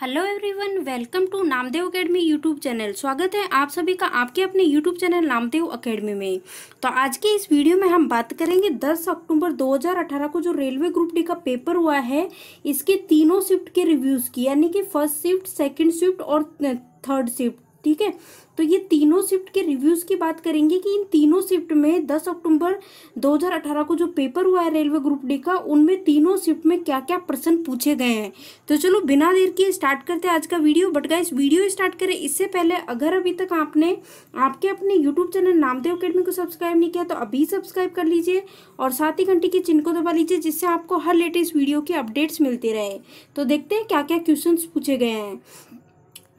hello everyone welcome to Namdev academy YouTube channel स्वागत है आप सभी का आपके अपने यूट्यूब चैनल नामदेव अकेडमी में तो आज के इस वीडियो में हम बात करेंगे 10 अक्टूबर 2018 को जो रेलवे ग्रुप डी का पेपर हुआ है इसके तीनों शिफ्ट के रिव्यूज़ की यानी कि फर्स्ट शिफ्ट सेकंड शिफ्ट और थर्ड शिफ्ट ठीक है तो ये तीनों शिफ्ट के रिव्यूज़ की बात करेंगे कि इन तीनों शिफ्ट में 10 अक्टूबर 2018 को जो पेपर हुआ है रेलवे ग्रुप डी का उनमें तीनों शिफ्ट में क्या क्या प्रश्न पूछे गए हैं तो चलो बिना देर के स्टार्ट करते हैं आज का video but guys video start करें इससे पहले अगर अभी तक आपने आपके अपने यूट्यूब चैनल नामदेव अकेडमी को सब्सक्राइब नहीं किया तो अभी सब्सक्राइब कर लीजिए और साथ ही घंटे के चिन्ह को दबा लीजिए जिससे आपको हर लेटेस्ट वीडियो के अपडेट्स मिलते रहे तो देखते हैं क्या क्या क्वेश्चन पूछे गए हैं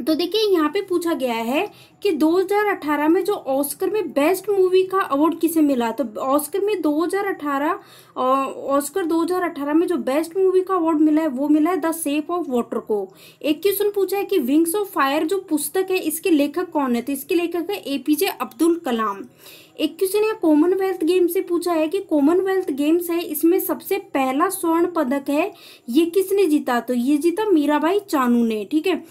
तो देखिए यहाँ पे पूछा गया है कि 2018 में जो ऑस्कर में बेस्ट मूवी का अवार्ड किसे मिला तो ऑस्कर में 2018 ऑस्कर 2018 में जो बेस्ट मूवी का अवार्ड मिला है वो मिला है द सेप ऑफ वाटर को एक क्वेश्चन पूछा है कि विंग्स ऑफ फायर जो पुस्तक है इसके लेखक कौन है तो इसके लेखक है एपीजे अब्दुल कलाम एक क्वेश्चन है कॉमनवेल्थ गेम से पूछा है कि कॉमनवेल्थ गेम्स है इसमें सबसे पहला स्वर्ण पदक है ये किसने जीता तो ये जीता मीराबाई चानू ने ठीक है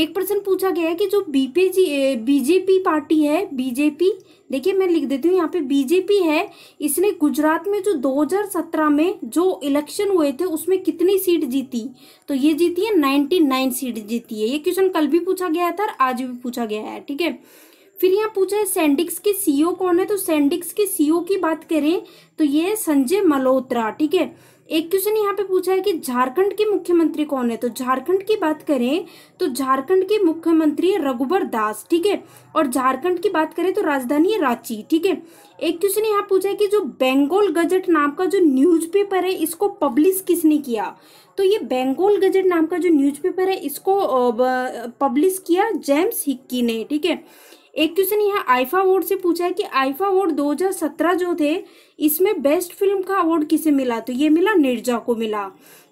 एक प्रश्न पूछा गया है कि जो बीपीजी बीजेपी पार्टी है बीजेपी देखिए मैं लिख देती हूँ यहाँ पे बीजेपी है इसने गुजरात में जो 2017 में जो इलेक्शन हुए थे उसमें कितनी सीट जीती तो ये जीती है 99 सीट जीती है ये क्वेश्चन कल भी पूछा गया था और आज भी पूछा गया है ठीक है फिर यहाँ पूछा है सेंडिक्स के सीईओ e कौन है तो सेंडिक्स के सीईओ e की बात करें तो ये संजय मल्होत्रा ठीक है एक क्वेश्चन तो यहाँ पे पूछा है कि झारखंड के मुख्यमंत्री कौन है तो झारखंड की बात करें तो झारखंड के मुख्यमंत्री रघुबर दास ठीक है और झारखंड की बात करें तो राजधानी रांची ठीक है एक क्वेश्चन तो यहाँ पूछा है कि जो बेंगोल गजट नाम का जो न्यूज़पेपर है इसको पब्लिश किसने किया तो ये बेंगोल गजट नाम का जो न्यूज़पेपर है इसको पब्लिश किया जेम्स हिक्की ने ठीक है एक क्वेश्चन तो यहाँ आइफा अवार्ड से पूछा है कि आइफा अवार्ड 2017 जो थे इसमें बेस्ट फिल्म का अवार्ड किसे मिला तो ये मिला निर्जा को मिला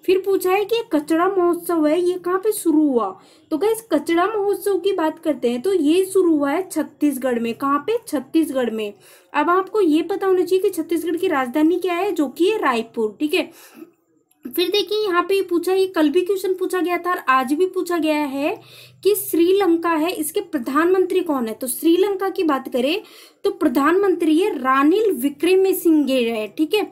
फिर पूछा है कि कचड़ा महोत्सव है ये कहाँ पे शुरू हुआ तो क्या कचड़ा महोत्सव की बात करते हैं तो ये शुरू हुआ है छत्तीसगढ़ में कहाँ पे छत्तीसगढ़ में अब आपको ये पता होना चाहिए कि छत्तीसगढ़ की राजधानी क्या है जो कि है रायपुर ठीक है फिर देखिए यहाँ पे पूछा ये कल भी क्वेश्चन पूछा गया था और आज भी पूछा गया है कि श्रीलंका है इसके प्रधानमंत्री कौन है तो श्रीलंका की बात करें तो प्रधानमंत्री है रानिल विक्रम सिंघे है ठीक है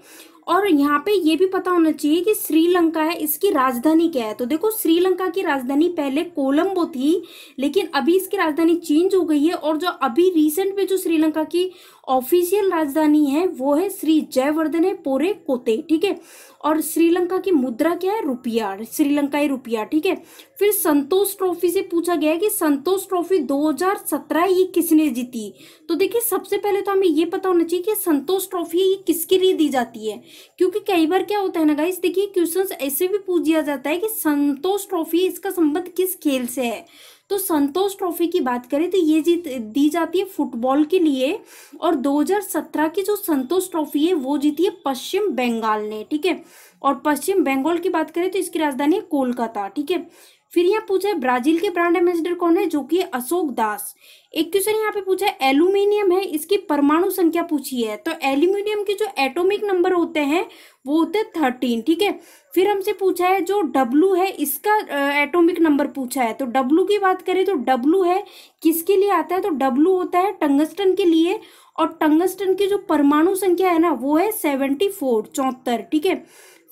और यहाँ पे ये भी पता होना चाहिए कि श्रीलंका है इसकी राजधानी क्या है तो देखो श्रीलंका की राजधानी पहले कोलंबो थी लेकिन अभी इसकी राजधानी चेंज हो गई है और जो अभी रिसेंट में जो श्रीलंका की ऑफिशियल राजधानी है वो है श्री जयवर्धन है पोरे कोते ठीक है और श्रीलंका की मुद्रा क्या है रुपया ही रुपया ठीक है फिर संतोष ट्रॉफी से पूछा गया है कि संतोष ट्रॉफी 2017 ये किसने जीती तो देखिए सबसे पहले तो हमें ये पता होना चाहिए कि संतोष ट्रॉफी ये किसके लिए दी जाती है क्योंकि कई बार क्या होता है ना गाइस देखिए क्वेश्चन ऐसे भी पूछ दिया जाता है कि संतोष ट्रॉफी इसका संबंध किस खेल से है तो संतोष ट्रॉफी की बात करें तो ये जीत दी जाती है फुटबॉल के लिए और 2017 की जो संतोष ट्रॉफी है वो जीती है पश्चिम बंगाल ने ठीक है और पश्चिम बंगाल की बात करें तो इसकी राजधानी है कोलकाता ठीक है फिर यहाँ पूछा है ब्राजील के ब्रांड एम्बेसडर कौन है जो कि अशोक दास एक क्वेश्चन यहाँ पे पूछा है एल्यूमिनियम है इसकी परमाणु संख्या पूछी है तो एल्यूमिनियम के जो एटॉमिक नंबर होते हैं वो होते हैं थर्टीन ठीक है फिर हमसे पूछा है जो डब्लू है इसका एटॉमिक नंबर पूछा है तो डब्लू की बात करें तो डब्लू है किसके लिए आता है तो डब्लू होता है टंगस्टन के लिए और टंगस्टन की जो परमाणु संख्या है ना वो है सेवेंटी फोर चौहत्तर ठीक है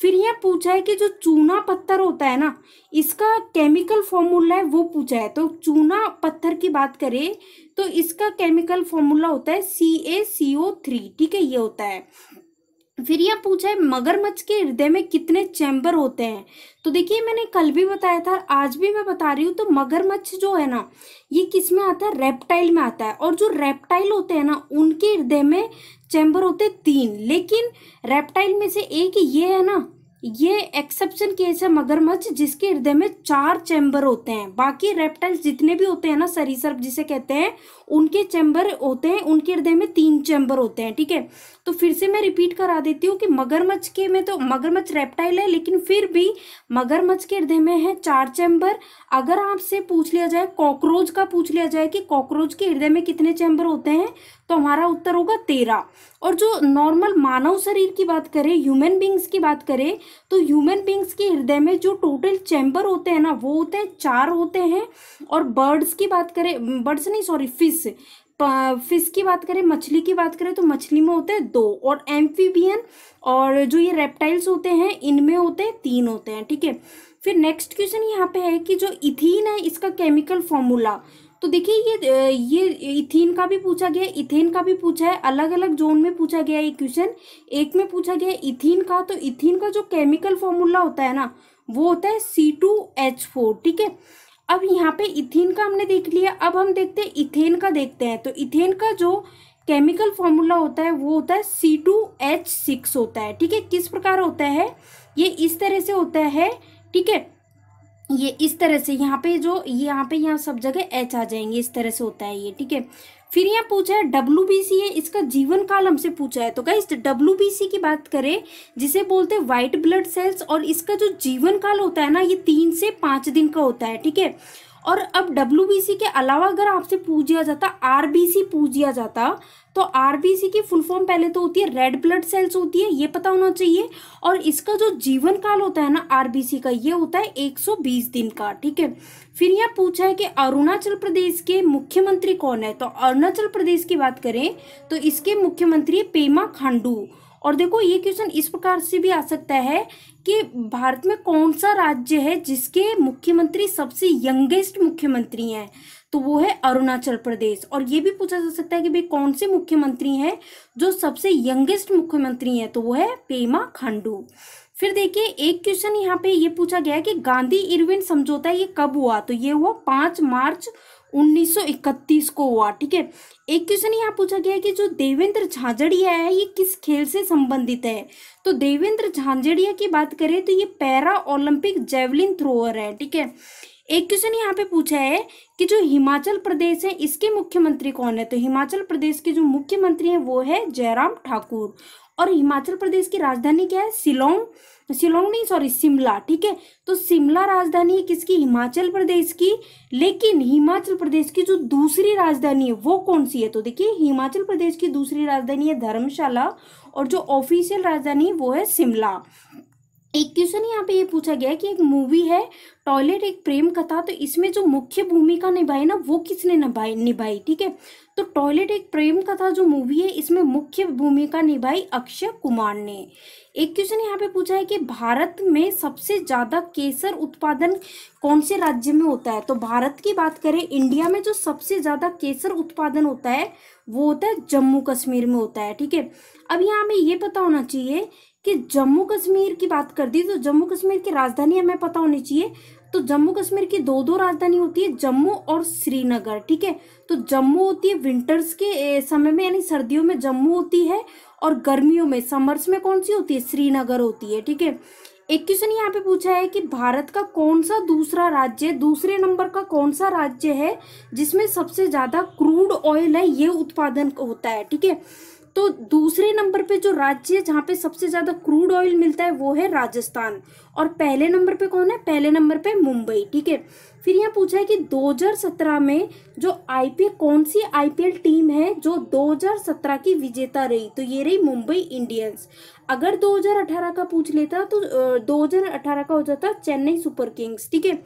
फिर यह पूछा है कि जो चूना पत्थर होता है ना इसका केमिकल फॉर्मूला है वो पूछा है तो चूना पत्थर की बात करें तो इसका केमिकल फॉर्मूला होता है सी ए सी ओ थ्री ठीक है ये होता है फिर यह पूछा है मगरमच्छ के हृदय में कितने चैम्बर होते हैं तो देखिए मैंने कल भी बताया था आज भी मैं बता रही हूँ तो मगरमच्छ जो है ना ये किस में आता है रेप्टाइल में आता है और जो रेप्टाइल होते हैं ना उनके हृदय में चैम्बर होते हैं तीन लेकिन रेप्टाइल में से एक ये है ना ये एक्सेप्शन केस है मगरमच्छ जिसके हृदय में चार चैम्बर होते हैं बाकी रेप्टाइल्स जितने भी होते हैं ना सरीसर्प जिसे कहते हैं उनके चैम्बर होते हैं उनके हृदय में तीन चैम्बर होते हैं ठीक है तो फिर से मैं रिपीट करा देती हूँ कि मगरमच्छ के में तो मगरमच्छ रेप्टाइल है लेकिन फिर भी मगरमच्छ के हृदय में है चार चैम्बर अगर आपसे पूछ लिया जाए कॉकरोच का पूछ लिया जाए कि कॉकरोच के हृदय में कितने चैम्बर होते हैं तो हमारा उत्तर होगा तेरह और जो नॉर्मल मानव शरीर की बात करें ह्यूमन बींग्स की बात करें तो ह्यूमन बींग्स के हृदय में जो टोटल चैम्बर होते हैं ना वो होते हैं चार होते हैं और बर्ड्स की बात करें बर्ड्स नहीं सॉरी फिश फिश की बात करें मछली की बात करें तो मछली में होते हैं दो और एम्फीबियन और जो ये रेप्टाइल्स होते हैं इनमें होते हैं तीन होते हैं ठीक है फिर नेक्स्ट क्वेश्चन यहाँ पे है कि जो इथीन है इसका केमिकल फॉर्मूला तो देखिए ये ये इथेन का भी पूछा गया इथेन का भी पूछा है अलग अलग जोन में पूछा गया ये क्वेश्चन एक में पूछा गया इथेन का तो इथेन का जो केमिकल फॉर्मूला होता है ना वो होता है सी टू एच फोर ठीक है अब यहाँ पे इथेन का हमने देख लिया अब हम देखते हैं इथेन का देखते हैं तो इथेन का जो केमिकल फॉर्मूला होता है वो होता है सी टू एच सिक्स होता है ठीक है किस प्रकार होता है ये इस तरह से होता है ठीक है ये इस तरह से यहाँ पे जो यहाँ पे यहाँ सब जगह एच आ जाएंगे इस तरह से होता है ये ठीक है फिर यहाँ पूछा है डब्ल्यू बी सी है इसका जीवन काल हमसे पूछा है तो क्या इस डब्ल्यू बी सी की बात करें जिसे बोलते हैं व्हाइट ब्लड सेल्स और इसका जो जीवन काल होता है ना ये तीन से पाँच दिन का होता है ठीक है और अब डब्ल्यू के अलावा अगर आपसे पूछ दिया जाता आर पूछ दिया जाता तो आर की फुल फॉर्म पहले तो होती है रेड ब्लड सेल्स होती है ये पता होना चाहिए और इसका जो जीवन काल होता है ना आर का ये होता है 120 दिन का ठीक है फिर यह पूछा है कि अरुणाचल प्रदेश के मुख्यमंत्री कौन है तो अरुणाचल प्रदेश की बात करें तो इसके मुख्यमंत्री पेमा खांडू और देखो ये क्वेश्चन इस प्रकार से भी आ सकता है कि भारत में कौन सा राज्य है जिसके मुख्यमंत्री सबसे यंगेस्ट मुख्यमंत्री हैं तो वो है अरुणाचल प्रदेश और ये भी पूछा जा सकता है कि भाई कौन से मुख्यमंत्री हैं जो सबसे यंगेस्ट मुख्यमंत्री हैं तो वो है पेमा खांडू फिर देखिए एक क्वेश्चन यहाँ पे ये पूछा गया है कि गांधी इरविन समझौता ये कब हुआ तो ये हुआ पाँच मार्च 1931 को हुआ ठीक है एक क्वेश्चन यहाँ पूछा गया है कि जो देवेंद्र झांझड़िया है ये किस खेल से संबंधित है तो देवेंद्र झांझड़िया की बात करें तो ये पैरा ओलंपिक जेवलिन थ्रोअर है ठीक है एक क्वेश्चन यहाँ पे पूछा है कि जो हिमाचल प्रदेश है इसके मुख्यमंत्री कौन है तो हिमाचल प्रदेश के जो मुख्यमंत्री है वो है जयराम ठाकुर और हिमाचल प्रदेश की राजधानी क्या है सिलोंग सिलोंग नहीं सॉरी शिमला ठीक है तो शिमला राजधानी है किसकी हिमाचल प्रदेश की लेकिन हिमाचल प्रदेश की जो दूसरी राजधानी है वो कौन सी है तो देखिए हिमाचल प्रदेश की दूसरी राजधानी है धर्मशाला और जो ऑफिशियल राजधानी है वो है शिमला एक क्वेश्चन यहाँ पे ये पूछा गया है कि एक मूवी है टॉयलेट एक प्रेम कथा तो इसमें जो मुख्य भूमिका निभाई ना वो किसने निभाई निभाई ठीक है तो टॉयलेट एक प्रेम कथा जो मूवी है इसमें मुख्य भूमिका निभाई अक्षय कुमार ने एक क्वेश्चन यहाँ पे पूछा है कि भारत में सबसे ज़्यादा केसर उत्पादन कौन से राज्य में होता है तो भारत की बात करें इंडिया में जो सबसे ज़्यादा केसर उत्पादन होता है वो होता है जम्मू कश्मीर में होता है ठीक है अब यहाँ हमें ये पता होना चाहिए कि जम्मू कश्मीर की बात कर दी तो जम्मू कश्मीर की राजधानी हमें पता होनी चाहिए तो जम्मू कश्मीर की दो दो राजधानी होती है जम्मू और श्रीनगर ठीक है तो जम्मू होती है विंटर्स के समय में यानी सर्दियों में जम्मू होती है और गर्मियों में समर्स में कौन सी होती है श्रीनगर होती है ठीक है एक क्वेश्चन यहाँ पे पूछा है कि भारत का कौन सा दूसरा राज्य दूसरे नंबर का कौन सा राज्य है जिसमें सबसे ज़्यादा क्रूड ऑयल है ये उत्पादन होता है ठीक है तो दूसरे नंबर पे जो राज्य है जहाँ पे सबसे ज़्यादा क्रूड ऑयल मिलता है वो है राजस्थान और पहले नंबर पे कौन है पहले नंबर पे मुंबई ठीक है फिर यहाँ पूछा है कि 2017 में जो आईपीएल कौन सी आईपीएल टीम है जो 2017 की विजेता रही तो ये रही मुंबई इंडियंस अगर 2018 का पूछ लेता तो 2018 का हो जाता चेन्नई सुपर किंग्स ठीक है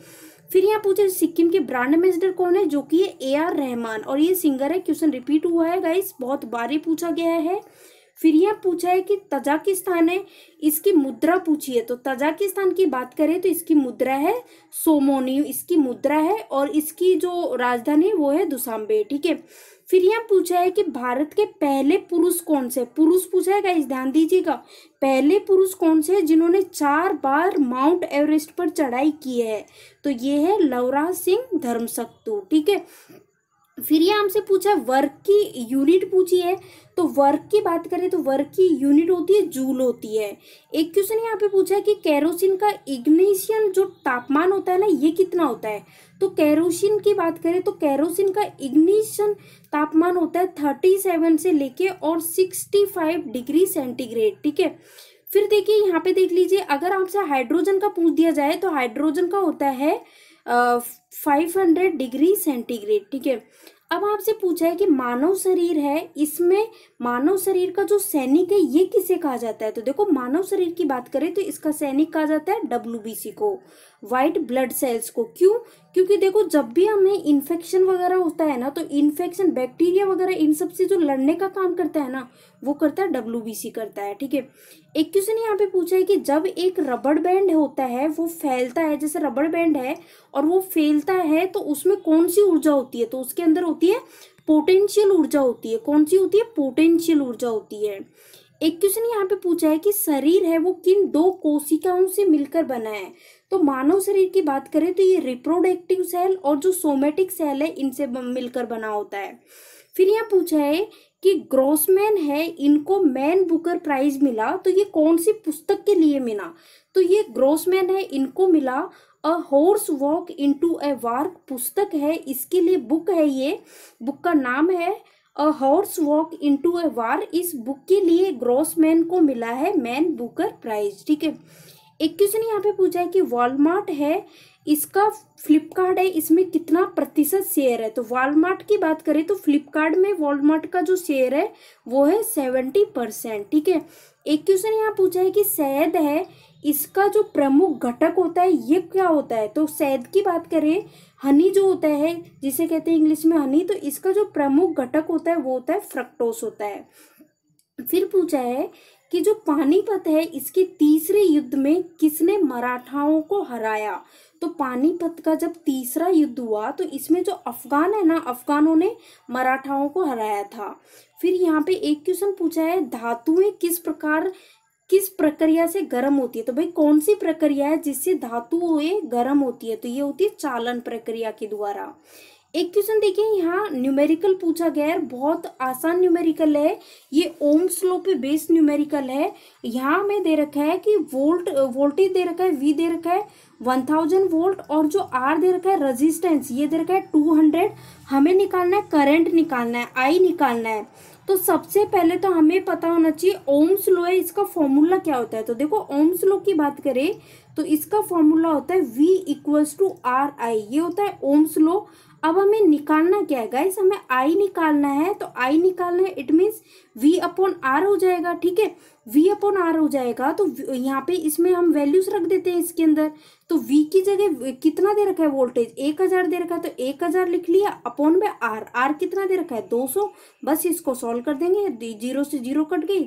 फिर यहाँ पूछे सिक्किम के ब्रांड एम्बेसडर कौन है जो कि ए आर रहमान और ये सिंगर है क्वेश्चन रिपीट हुआ है गाइस बहुत बार ही पूछा गया है फिर यह पूछा है कि तजाकिस्तान है इसकी मुद्रा पूछी है तो तजाकिस्तान की बात करें तो इसकी मुद्रा है सोमोनी इसकी मुद्रा है और इसकी जो राजधानी वो है दुसाम्बे ठीक है फिर यह पूछा है कि भारत के पहले पुरुष कौन से पुरुष पूछा है इस ध्यान दीजिएगा पहले पुरुष कौन से है जिन्होंने चार बार माउंट एवरेस्ट पर चढ़ाई की है तो ये है लवराज सिंह धर्मशक्तु ठीक है फिर ये हमसे पूछा वर्क की यूनिट पूछी है तो वर्क की बात करें तो वर्क की यूनिट होती है जूल होती है एक क्वेश्चन यहाँ पे पूछा है कि कैरोसिन का इग्निशियन जो तापमान होता है ना ये कितना होता है तो कैरोसिन की बात करें तो कैरोसिन का इग्निशियन तापमान होता है थर्टी सेवन से लेके और सिक्सटी फाइव डिग्री सेंटीग्रेड ठीक है फिर देखिए यहाँ पे देख लीजिए अगर आपसे हाइड्रोजन का पूछ दिया जाए तो हाइड्रोजन का होता है फाइव हंड्रेड डिग्री सेंटीग्रेड ठीक है अब आपसे पूछा है कि मानव शरीर है इसमें मानव शरीर का जो सैनिक है ये किसे कहा जाता है तो देखो मानव शरीर की बात करें तो इसका सैनिक कहा जाता है डब्ल्यू को व्हाइट ब्लड सेल्स को क्यों क्योंकि देखो जब भी हमें इन्फेक्शन वगैरह होता है ना तो इन्फेक्शन बैक्टीरिया वगैरह इन सब से जो लड़ने का काम करता है ना वो करता है डब्ल्यू करता है ठीक है एक क्वेश्चन तो यहाँ पे पूछा है कि जब एक रबड़ बैंड होता है वो फैलता है जैसे रबड़ बैंड है और वो फैलता है तो उसमें कौन सी ऊर्जा होती है तो उसके अंदर होती है पोटेंशियल ऊर्जा होती है कौन सी होती है पोटेंशियल ऊर्जा होती है एक क्वेश्चन तो यहाँ पे पूछा है कि शरीर है वो किन दो कोशिकाओं से मिलकर बना है तो मानव शरीर की बात करें तो ये रिप्रोडक्टिव सेल और जो सोमेटिक सेल है इनसे मिलकर बना होता है फिर यहाँ पूछा है कि ग्रोसमैन है इनको मैन बुकर प्राइज मिला तो ये कौन सी पुस्तक के लिए मिला तो ये ग्रोसमैन है इनको मिला a horse walk into a वार्क पुस्तक है इसके लिए बुक है ये बुक का नाम है a horse walk into a war इस बुक के लिए मैन को मिला है मैन बुकर प्राइज ठीक है एक क्वेश्चन यहाँ पे पूछा है कि वॉलमार्ट है इसका फ्लिपकार्ट है इसमें कितना प्रतिशत शेयर है तो वॉलमार्ट की बात करें तो फ्लिपकार्ट में वॉलमार्ट का जो शेयर है वो है सेवेंटी परसेंट ठीक है एक क्वेश्चन यहाँ पूछा है कि शहद है इसका जो प्रमुख घटक होता है ये क्या होता है तो शहद की बात करें हनी जो होता है जिसे कहते हैं इंग्लिश में हनी तो इसका जो प्रमुख घटक होता है वो होता है फ्रक्टोस होता है फिर पूछा है कि जो पानीपत है इसके तीसरे युद्ध में किसने मराठाओं को हराया तो पानीपत का जब तीसरा युद्ध हुआ तो इसमें जो अफगान है ना अफगानों ने मराठाओं को हराया था फिर यहाँ पे एक क्वेश्चन पूछा है धातुएं किस प्रकार किस प्रक्रिया से गर्म होती है तो भाई कौन सी प्रक्रिया है जिससे धातु गर्म होती है तो ये होती है चालन प्रक्रिया के द्वारा एक क्वेश्चन देखिए यहाँ न्यूमेरिकल पूछा गया है बहुत आसान न्यूमेरिकल है ये ओम स्लो पे बेस्ड न्यूमेरिकल है यहाँ में दे रखा है कि वोल्ट वोल्टेज दे रखा है वी दे रखा है वन थाउजेंड वोल्ट और जो आर दे रखा है रेजिस्टेंस ये दे रखा है टू हंड्रेड हमें निकालना है करंट निकालना है आई निकालना है तो सबसे पहले तो हमें पता होना चाहिए ओम्स लो है इसका फॉर्मूला क्या होता है तो देखो ओम्स लो की बात करें तो इसका फॉर्मूला होता है V equals to R I ये होता है ओम्स लो अब हमें निकालना क्या है गाइस हमें आई निकालना है तो आई निकालना है it means V upon R हो जाएगा ठीक है वी अपॉन आर हो जाएगा तो यहाँ पे इसमें हम वैल्यूज रख देते हैं इसके अंदर तो V की जगह कितना दे रखा है वोल्टेज एक हजार दे रखा है तो एक हजार लिख लिया अपॉन में R R कितना दे रखा है दो सौ बस इसको सॉल्व कर देंगे जीरो से जीरो कट गई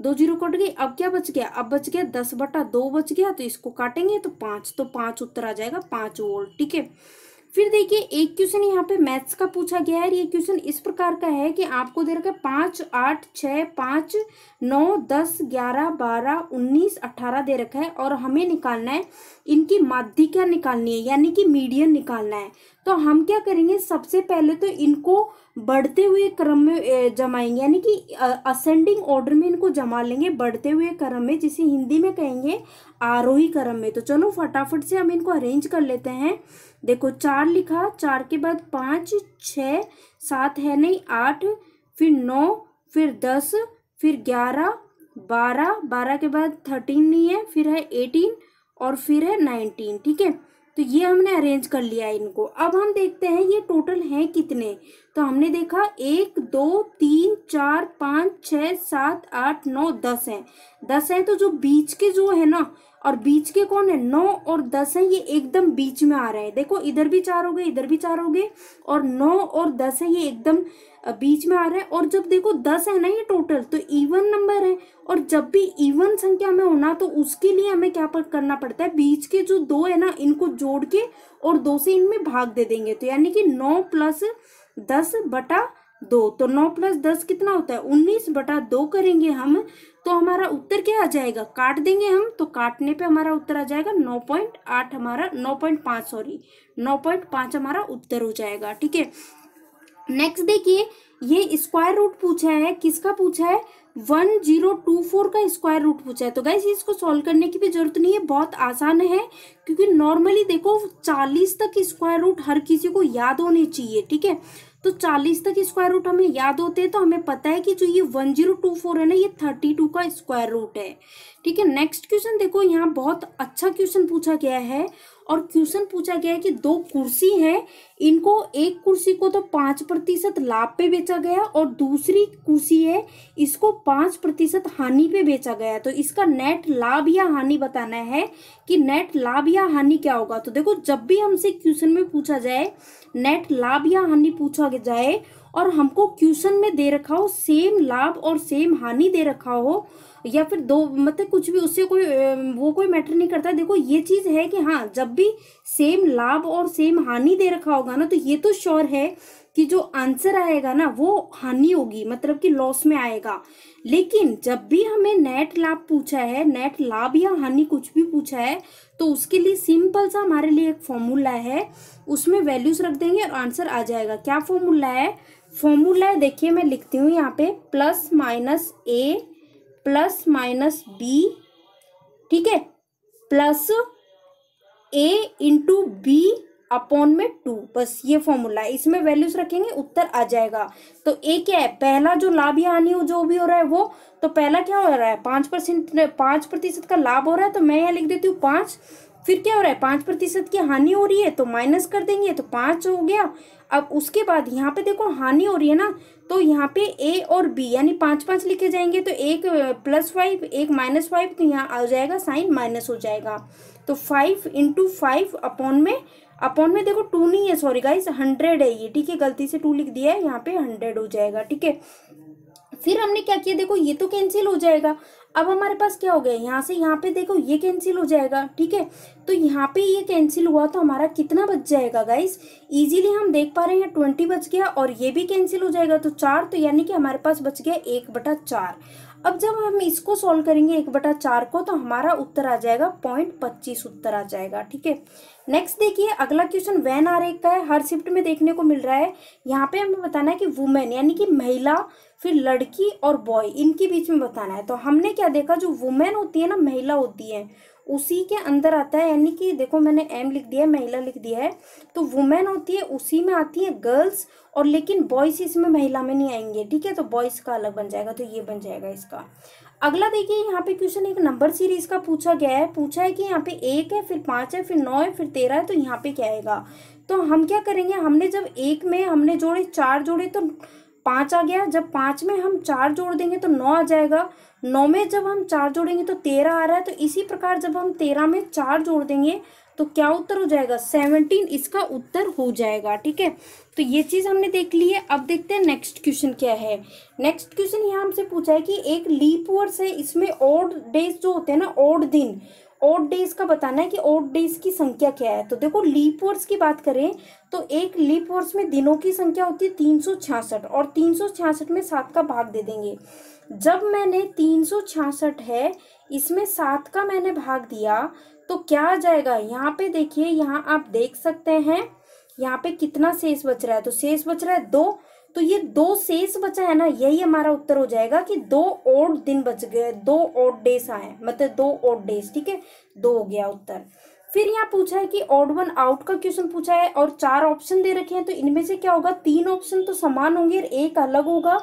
दो जीरो कट गई अब क्या बच गया अब बच गया दस बटा दो बच गया तो इसको काटेंगे तो पाँच तो पाँच उत्तर आ जाएगा पाँच वोल्ट ठीक है फिर देखिए एक क्वेश्चन यहाँ पे मैथ्स का पूछा गया है ये क्वेश्चन इस प्रकार का है कि आपको दे रखा है पाँच आठ छः पाँच नौ दस ग्यारह बारह उन्नीस अट्ठारह दे रखा है और हमें निकालना है इनकी माध्यिका निकालनी है यानी कि मीडियन निकालना है तो हम क्या करेंगे सबसे पहले तो इनको बढ़ते हुए क्रम में जमाएंगे यानी कि असेंडिंग ऑर्डर में इनको जमा लेंगे बढ़ते हुए क्रम में जिसे हिंदी में कहेंगे आरोही क्रम में तो चलो फटाफट से हम इनको अरेंज कर लेते हैं देखो चार लिखा चार के बाद पाँच छ सात है नहीं आठ फिर नौ फिर दस फिर ग्यारह बारह बारह के बाद थर्टीन नहीं है फिर है एटीन और फिर है नाइनटीन ठीक है तो ये हमने अरेंज कर लिया है इनको अब हम देखते हैं ये टोटल हैं कितने तो हमने देखा एक दो तीन चार पाँच छः सात आठ नौ दस हैं दस हैं तो जो बीच के जो है ना और बीच के कौन है नौ और दस हैं ये एकदम बीच में आ रहे हैं देखो इधर भी चार हो गए इधर भी चार हो गए और नौ और दस हैं ये एकदम अब बीच में आ रहा है और जब देखो दस है ना ये टोटल तो इवन नंबर है और जब भी इवन संख्या में होना तो उसके लिए हमें क्या पर करना पड़ता है बीच के जो दो है ना इनको जोड़ के और दो से इनमें भाग दे देंगे तो यानी कि नौ प्लस दस बटा दो तो नौ प्लस दस कितना होता है उन्नीस बटा दो करेंगे हम तो हमारा उत्तर क्या आ जाएगा काट देंगे हम तो काटने पे हमारा उत्तर आ जाएगा नौ पॉइंट आठ हमारा नौ पॉइंट पाँच सॉरी नौ पॉइंट पाँच हमारा उत्तर हो जाएगा ठीक है नेक्स्ट देखिए ये स्क्वायर रूट पूछा है किसका पूछा है वन जीरो टू फोर का स्क्वायर रूट पूछा है तो गाइज इसको सॉल्व करने की भी जरूरत नहीं है बहुत आसान है क्योंकि नॉर्मली देखो चालीस तक स्क्वायर रूट हर किसी को याद होने चाहिए ठीक है तो चालीस तक स्क्वायर रूट हमें याद होते हैं तो हमें पता है कि जो ये वन जीरो टू फोर है ना ये थर्टी टू का स्क्वायर रूट है ठीक है नेक्स्ट क्वेश्चन देखो यहाँ बहुत अच्छा क्वेश्चन पूछा गया है और क्वेश्चन पूछा गया है कि दो कुर्सी है इनको एक कुर्सी को तो पांच प्रतिशत लाभ पे बेचा गया और दूसरी कुर्सी है इसको पांच प्रतिशत हानि पे बेचा गया तो इसका नेट लाभ या हानि बताना है कि नेट लाभ या हानि क्या होगा तो देखो जब भी हमसे क्वेश्चन में पूछा जाए नेट लाभ या हानि पूछा जाए और हमको क्यूशन में दे रखा हो सेम लाभ और सेम हानि दे रखा हो या फिर दो मतलब कुछ भी उससे कोई वो कोई मैटर नहीं करता देखो ये चीज़ है कि हाँ जब भी सेम लाभ और सेम हानि दे रखा होगा ना तो ये तो श्योर है कि जो आंसर आएगा ना वो हानि होगी मतलब कि लॉस में आएगा लेकिन जब भी हमें नेट लाभ पूछा है नेट लाभ या हानि कुछ भी पूछा है तो उसके लिए सिंपल सा हमारे लिए एक फॉर्मूला है उसमें वैल्यूज रख देंगे और आंसर आ जाएगा क्या फॉर्मूला है फॉर्मूला देखिए मैं लिखती हूँ यहाँ पे plus minus A plus minus B ठीक है plus A into B upon में टू बस ये फॉर्मूला है इसमें वैल्यूज रखेंगे उत्तर आ जाएगा तो ए क्या है पहला जो लाभ या हानि जो भी हो रहा है वो तो पहला क्या हो रहा है पांच परसेंट पांच प्रतिशत का लाभ हो रहा है तो मैं यहाँ लिख देती हूँ पांच फिर क्या हो रहा है पाँच प्रतिशत की हानि हो रही है तो माइनस कर देंगे तो पाँच हो गया अब उसके बाद यहाँ पे देखो हानि हो रही है ना तो यहाँ पे ए और बी यानी पाँच पाँच लिखे जाएंगे तो एक प्लस फाइव एक माइनस फाइव तो यहाँ आ जाएगा साइन माइनस हो जाएगा तो फाइव इंटू फाइव अपॉन में अपॉन में देखो टू नहीं है सॉरी गाइस हंड्रेड है ये ठीक है गलती से टू लिख दिया है यहाँ पे हंड्रेड हो जाएगा ठीक है फिर हमने क्या किया देखो ये तो कैंसिल हो जाएगा अब हमारे पास क्या हो गया यहाँ से यहाँ पे देखो ये कैंसिल हो जाएगा ठीक है तो यहाँ पे ये कैंसिल हुआ तो हमारा कितना बच जाएगा गाइस इजीली हम देख पा रहे हैं ट्वेंटी बच गया और ये भी कैंसिल हो जाएगा तो चार तो यानी कि हमारे पास बच गया एक बटा चार अब जब हम इसको सॉल्व करेंगे एक बटा चार को तो हमारा उत्तर आ जाएगा पॉइंट पच्चीस उत्तर आ जाएगा ठीक है नेक्स्ट देखिए अगला क्वेश्चन वैन एक का है हर शिफ्ट में देखने को मिल रहा है यहाँ पे हमें बताना है कि वुमेन यानी कि महिला फिर लड़की और बॉय इनके बीच में बताना है तो हमने क्या देखा जो वुमेन होती है ना महिला होती है उसी के अंदर आता है यानी कि देखो मैंने एम लिख दिया है महिला लिख दिया है तो वुमेन होती है उसी में आती है गर्ल्स और लेकिन बॉयज़ इसमें महिला में नहीं आएंगे ठीक है तो बॉयज़ का अलग बन जाएगा तो ये बन जाएगा इसका अगला देखिए यहाँ पे क्वेश्चन एक नंबर सीरीज का पूछा गया है पूछा है कि यहाँ पे एक है फिर पाँच है फिर नौ है फिर तेरह है तो यहाँ पे क्या आएगा तो हम क्या करेंगे हमने जब एक में हमने जोड़े चार जोड़े तो पाँच आ गया जब पाँच में हम चार जोड़ देंगे तो नौ आ जाएगा नौ में जब हम चार जोड़ेंगे तो तेरह आ रहा है तो इसी प्रकार जब हम तेरह में चार जोड़ देंगे तो क्या उत्तर हो जाएगा सेवनटीन इसका उत्तर हो जाएगा ठीक है तो ये चीज़ हमने देख ली है अब देखते हैं नेक्स्ट क्वेश्चन क्या है नेक्स्ट क्वेश्चन यहाँ हमसे पूछा है कि एक लीप वर्स है इसमें ओड डेज जो होते हैं ना ओड दिन ओड डेज का बताना है कि ओड डेज की संख्या क्या है तो देखो लीप वर्ष की बात करें तो एक लीप वर्ष में दिनों की संख्या होती है तीन सौ छियासठ और तीन सौ छियासठ में सात का भाग दे देंगे जब मैंने तीन सौ छियासठ है इसमें सात का मैंने भाग दिया तो क्या आ जाएगा यहाँ पे देखिए यहाँ आप देख सकते हैं यहाँ पे कितना शेष बच रहा है तो शेष बच रहा है दो तो ये दो शेष बचा है ना यही हमारा उत्तर हो जाएगा कि दो और दिन बच गए दो और डेज आए मतलब दो और डेज ठीक है दो हो गया उत्तर फिर यहाँ पूछा है कि ऑड वन आउट का क्वेश्चन पूछा है और चार ऑप्शन दे रखे हैं तो इनमें से क्या होगा तीन ऑप्शन तो समान होंगे और एक अलग होगा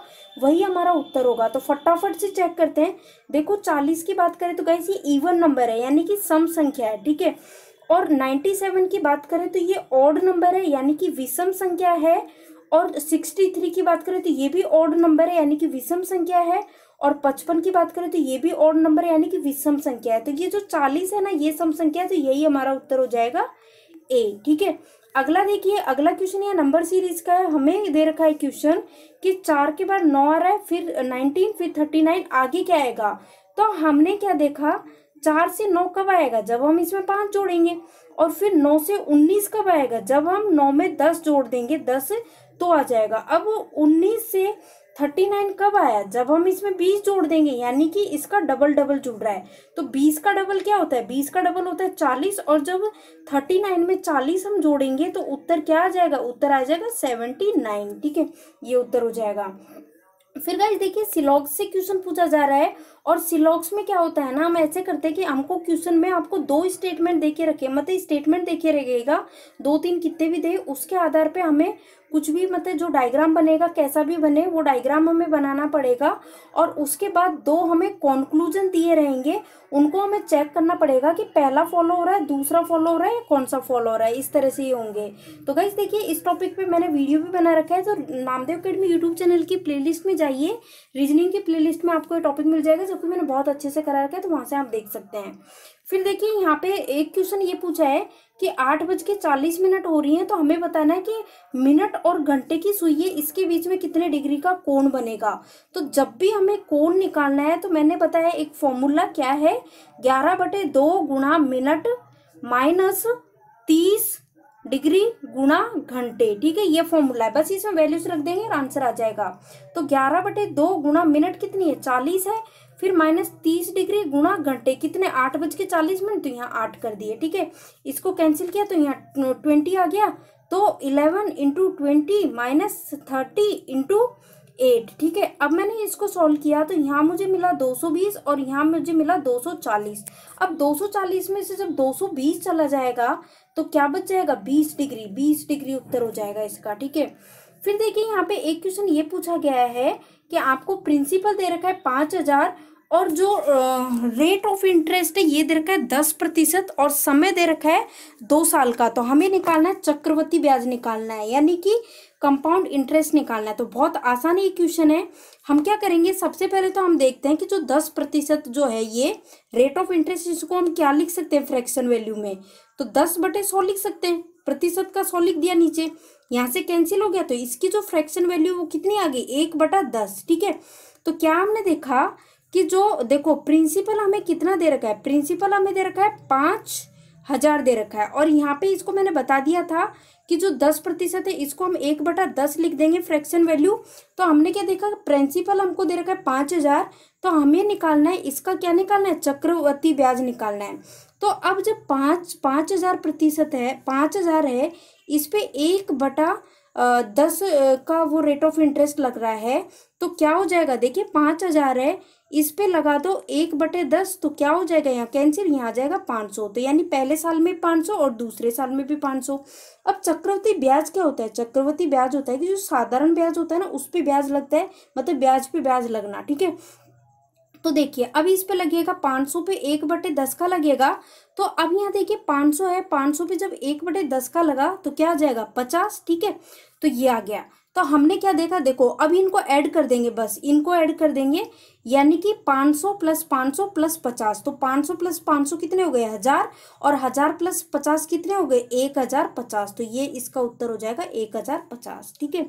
वही हमारा उत्तर होगा तो फटाफट से चेक करते हैं देखो चालीस की बात करें तो कैसे ये इवन नंबर है यानी कि सम संख्या है ठीक है और नाइन्टी सेवन की बात करें तो ये ऑड नंबर है यानी कि विषम संख्या है और सिक्सटी थ्री की बात करें तो ये भी ऑड नंबर है यानी कि विषम संख्या है और पचपन की बात करें तो ये भी ऑड नंबर है यानी कि विषम संख्या है तो ये जो चालीस है ना ये सम संख्या है तो यही हमारा उत्तर हो जाएगा ए ठीक है अगला देखिए अगला क्वेश्चन यह नंबर सीरीज का है हमें दे रखा है क्वेश्चन कि चार के बाद नौ आ रहा है फिर नाइनटीन फिर थर्टी नाइन आगे क्या आएगा तो हमने क्या देखा चार से नौ कब आएगा जब हम इसमें पांच जोड़ेंगे और फिर नौ से उन्नीस कब आएगा जब हम नौ में दस जोड़ देंगे दस तो आ जाएगा अब उन्नीस से थर्टी नाइन कब आया जब हम इसमें बीस जोड़ देंगे यानी कि इसका डबल डबल जुड़ रहा है तो बीस का डबल क्या होता है बीस का डबल होता है चालीस और जब थर्टी नाइन में चालीस हम जोड़ेंगे तो उत्तर क्या आ जाएगा उत्तर आ जाएगा सेवेंटी नाइन ठीक है ये उत्तर हो जाएगा फिर गाइज देखिए सिलॉग से क्वेश्चन पूछा जा रहा है और सिलॉक्स में क्या होता है ना हम ऐसे करते हैं कि हमको क्वेश्चन में आपको दो स्टेटमेंट देके रखे मतलब स्टेटमेंट देखे रहेगा दो तीन कितने भी दे उसके आधार पे हमें कुछ भी मतलब जो डायग्राम बनेगा कैसा भी बने वो डायग्राम हमें बनाना पड़ेगा और उसके बाद दो हमें कॉन्क्लूजन दिए रहेंगे उनको हमें चेक करना पड़ेगा कि पहला फॉलो हो रहा है दूसरा फॉलो हो रहा है कौन सा फॉलो हो रहा है इस तरह से ये होंगे तो गाइज देखिए इस टॉपिक पे मैंने वीडियो भी बना रखा है तो नामदेव अकेडमी यूट्यूब चैनल की प्ले में जाइए रीजनिंग की प्लेलिस्ट में आपको ये टॉपिक मिल जाएगा जो कि मैंने बहुत अच्छे से करा रखा है तो वहाँ से आप देख सकते हैं फिर देखिए यहाँ पे एक क्वेश्चन ये पूछा है कि आठ बज के चालीस मिनट हो रही हैं तो हमें बताना है कि मिनट और घंटे की सुई है इसके बीच में कितने डिग्री का कोण बनेगा तो जब भी हमें कोण निकालना है तो मैंने बताया एक फॉर्मूला क्या है ग्यारह बटे दो गुणा मिनट माइनस तीस डिग्री गुणा घंटे ठीक है ये फॉर्मूला है बस इसमें वैल्यूज रख देंगे और आंसर आ जाएगा तो ग्यारह बटे दो गुणा मिनट कितनी है चालीस है फिर माइनस तीस डिग्री गुणा घंटे कितने आठ बज के चालीस मिनट तो यहाँ आठ कर दिए ठीक है इसको कैंसिल किया तो यहाँ ट्वेंटी आ गया तो eleven into twenty minus thirty into eight ठीक है अब मैंने इसको सॉल्व किया तो यहाँ मुझे मिला 220 और यहाँ मुझे मिला 240 अब 240 में से जब 220 चला जाएगा तो क्या बच जाएगा बीस डिग्री बीस डिग्री उत्तर हो जाएगा इसका ठीक है फिर देखिए यहाँ पे एक क्वेश्चन ये पूछा गया है कि आपको प्रिंसिपल दे रखा है पाँच हजार और जो रेट ऑफ इंटरेस्ट है ये दे रखा है दस प्रतिशत और समय दे रखा है दो साल का तो हमें निकालना है चक्रवर्ती ब्याज निकालना है यानी कि कंपाउंड इंटरेस्ट निकालना है तो बहुत आसान ये क्वेश्चन है हम क्या करेंगे सबसे पहले तो हम देखते हैं कि जो दस प्रतिशत जो है ये रेट ऑफ इंटरेस्ट इसको हम क्या लिख सकते हैं फ्रैक्शन वैल्यू में तो दस बटे सौ लिख सकते हैं प्रतिशत का सौ लिख दिया नीचे यहाँ से कैंसिल हो गया तो इसकी जो फ्रैक्शन वैल्यू वो कितनी आ गई एक बटा दस ठीक है तो क्या हमने देखा कि जो देखो प्रिंसिपल हमें कितना दे रखा है प्रिंसिपल हमें दे रखा है पाँच हज़ार दे रखा है और यहाँ पे इसको मैंने बता दिया था कि जो दस प्रतिशत है इसको हम एक बटा दस लिख देंगे फ्रैक्शन वैल्यू तो हमने क्या देखा प्रिंसिपल हमको दे रखा है पाँच हज़ार तो हमें निकालना है इसका क्या निकालना है चक्रवर्ती ब्याज निकालना है तो अब जब पाँच पाँच हज़ार प्रतिशत है पाँच हज़ार है इस पर एक बटा दस का वो रेट ऑफ इंटरेस्ट लग रहा है तो क्या हो जाएगा देखिए पाँच हज़ार है इस पे लगा दो एक बटे दस तो क्या हो जाएगा यहाँ कैंसिल यहाँ आ जाएगा पाँच सौ तो यानी पहले साल में पाँच सौ और दूसरे साल में भी पाँच सौ अब चक्रवर्ती ब्याज क्या होता है चक्रवर्ती ब्याज होता है कि जो साधारण ब्याज होता है ना उस पर ब्याज लगता है मतलब ब्याज पे ब्याज लगना ठीक है तो देखिए अब इस पे लगेगा पाँच सौ पे एक बटे दस का लगेगा तो अब यहाँ देखिए पाँच सौ है पाँच सौ पे जब एक बटे दस का लगा तो क्या आ जाएगा पचास ठीक है तो ये आ गया तो हमने क्या देखा देखो अब इनको ऐड कर देंगे बस इनको ऐड कर देंगे यानी कि 500 प्लस 500 प्लस 50 तो 500 प्लस 500 कितने हो गए हजार और हजार प्लस 50 कितने हो गए एक हजार पचास तो ये इसका उत्तर हो जाएगा एक हजार पचास ठीक है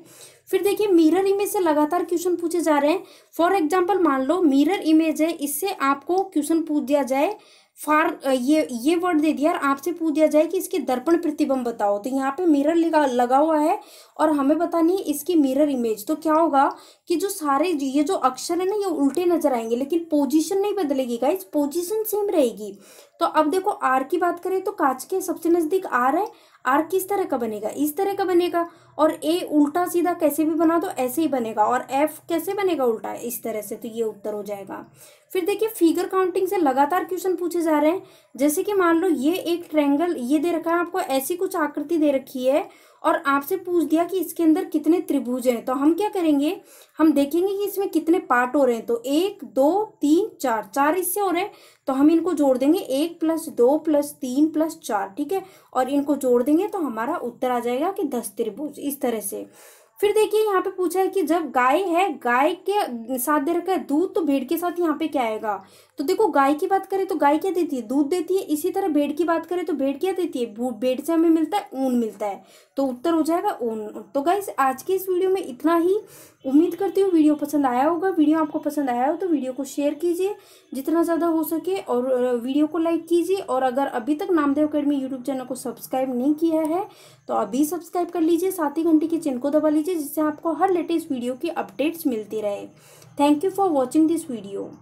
फिर देखिए मिरर इमेज से लगातार क्वेश्चन पूछे जा रहे हैं फॉर एग्जाम्पल मान लो मिरर इमेज है इससे आपको क्वेश्चन पूछ दिया जाए फार ये ये वर्ड दे दिया और आपसे पूछ दिया जाए कि इसके दर्पण प्रतिबंब बताओ तो यहाँ पे मिरर लगा लगा हुआ है और हमें बतानी है इसकी मिरर इमेज तो क्या होगा कि जो सारे ये जो अक्षर है ना ये उल्टे नजर आएंगे लेकिन पोजीशन नहीं बदलेगी गाइस पोजीशन सेम रहेगी तो अब देखो आर की बात करें तो कांच के सबसे नज़दीक आर है आर्क किस तरह का बनेगा इस तरह का बनेगा और ए उल्टा सीधा कैसे भी बना तो ऐसे ही बनेगा और एफ कैसे बनेगा उल्टा इस तरह से तो ये उत्तर हो जाएगा फिर देखिए फिगर काउंटिंग से लगातार क्वेश्चन पूछे जा रहे हैं जैसे कि मान लो ये एक ट्रैंगल ये दे रखा है आपको ऐसी कुछ आकृति दे रखी है और आपसे पूछ दिया कि इसके अंदर कितने त्रिभुज हैं तो हम क्या करेंगे हम देखेंगे कि इसमें कितने पार्ट हो रहे हैं तो एक दो तीन चार चार इससे हो रहे हैं तो हम इनको जोड़ देंगे एक प्लस दो प्लस तीन प्लस चार ठीक है और इनको जोड़ देंगे देंगे तो हमारा उत्तर आ जाएगा कि दस त्रिभुज इस तरह से फिर देखिए यहाँ पे पूछा है कि जब गाय है गाय के साथ दे रखा है दूध तो भेड़ के साथ यहाँ पे क्या आएगा तो देखो गाय की बात करें तो गाय क्या देती है दूध देती है इसी तरह भेड़ की बात करें तो भेड़ क्या देती है भेड़ से हमें मिलता है ऊन मिलता है तो उत्तर हो जाएगा ऊन तो गाय आज की इस वीडियो में इतना ही उम्मीद करती हूँ वीडियो पसंद आया होगा वीडियो आपको पसंद आया हो तो वीडियो को शेयर कीजिए जितना ज़्यादा हो सके और वीडियो को लाइक कीजिए और अगर अभी तक नामदेव अकेडमी यूट्यूब चैनल को सब्सक्राइब नहीं किया है तो अभी सब्सक्राइब कर लीजिए साथ ही घंटे के चिन्ह को दबा लीजिए जिससे आपको हर लेटेस्ट वीडियो की अपडेट्स मिलती रहे thank you for watching this video